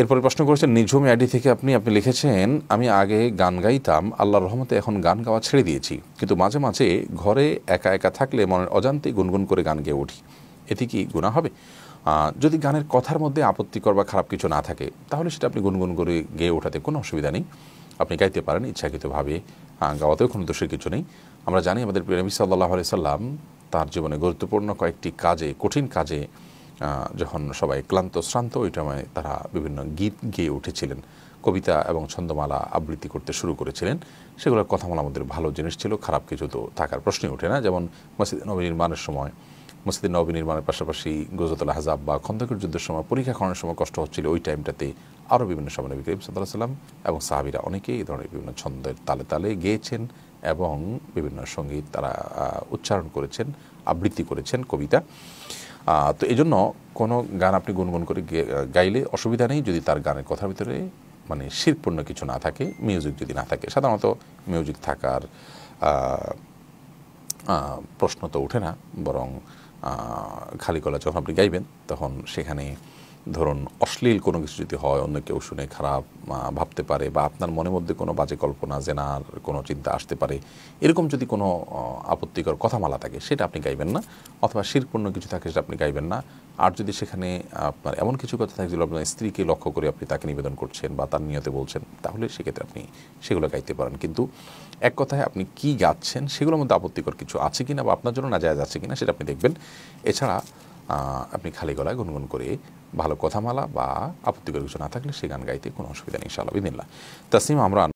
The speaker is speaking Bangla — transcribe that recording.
এরপরে প্রশ্ন করেছেন নিঝুম আইডি থেকে আপনি আপনি লিখেছেন আমি আগে গান গাইতাম আল্লাহ রহমতে এখন গান গাওয়া ছেড়ে দিয়েছি কিন্তু মাঝে মাঝে ঘরে একা একা থাকলে মনের অজান্তে গুনগুন করে গান গেয়ে উঠি এতে কি গুণা হবে যদি গানের কথার মধ্যে আপত্তিকর বা খারাপ কিছু না থাকে তাহলে সেটা আপনি গুনগুন করে গেয়ে ওঠাতে কোনো অসুবিধা নেই আপনি গাইতে পারেন ইচ্ছাকৃতভাবে গাওয়াতেও কোনো দোষের কিছু নেই আমরা জানি আমাদের প্রিয় নবী সাল্লাহ আলিয়া সাল্লাম তার জীবনে গুরুত্বপূর্ণ কয়েকটি কাজে কঠিন কাজে যখন সবাই ক্লান্ত শ্রান্ত ওই সময় তারা বিভিন্ন গীত গেয়ে উঠেছিলেন কবিতা এবং ছন্দমালা আবৃত্তি করতে শুরু করেছিলেন সেগুলোর বলা আমাদের ভালো জিনিস ছিল খারাপ কিছু তো থাকার প্রশ্নই ওঠে না যেমন মসজিদ নবনির্মাণের সময় মসজিদ নবনির্মাণের পাশাপাশি গজতুল হাজাব বা খন্দকের যুদ্ধের সময় পরীক্ষা খননের সময় কষ্ট হচ্ছিল ওই টাইমটাতে আরও বিভিন্ন সময় নবী করিম সাল্লাহ সাল্লাম এবং সাহাবিরা অনেকেই এই ধরনের বিভিন্ন ছন্দের তালে তালে গেয়েছেন এবং বিভিন্ন সঙ্গীত তারা উচ্চারণ করেছেন আবৃত্তি করেছেন কবিতা তো এই জন্য কোনো গান আপনি গুনগুন করে গাইলে অসুবিধা নেই যদি তার গানের কথার ভিতরে মানে শিরপূর্ণ কিছু না থাকে মিউজিক যদি না থাকে সাধারণত মিউজিক থাকার প্রশ্ন তো ওঠে না বরং খালি গলা যখন আপনি গাইবেন তখন সেখানে ধরুন অশ্লীল কোনো কিছু যদি হয় অন্য কেউ শুনে খারাপ ভাবতে পারে বা আপনার মনের মধ্যে কোনো বাজে কল্পনা জেনার কোনো চিন্তা আসতে পারে এরকম যদি কোনো আপত্তিকর কথামালা থাকে সেটা আপনি গাইবেন না অথবা শিরপূর্ণ কিছু থাকে সেটা আপনি গাইবেন না আর যদি সেখানে আপনার এমন কিছু কথা থাকে যেগুলো আপনার স্ত্রীকে লক্ষ্য করে আপনি তাকে নিবেদন করছেন বা তার নিয়তে বলছেন তাহলে সেক্ষেত্রে আপনি সেগুলো গাইতে পারেন কিন্তু এক কথায় আপনি কি গাচ্ছেন সেগুলোর মধ্যে আপত্তিকর কিছু আছে কিনা বা আপনার জন্য না যায় আছে কিনা সেটা আপনি দেখবেন এছাড়া আপনি খালি গলায় গুনগুন করে ভালো কথামালা বা আপত্তিকর কিছু না থাকলে সে গান গাইতে কোনো অসুবিধা নেই ইনশাআল্লাহ বিদিনলা তাসিম আমরা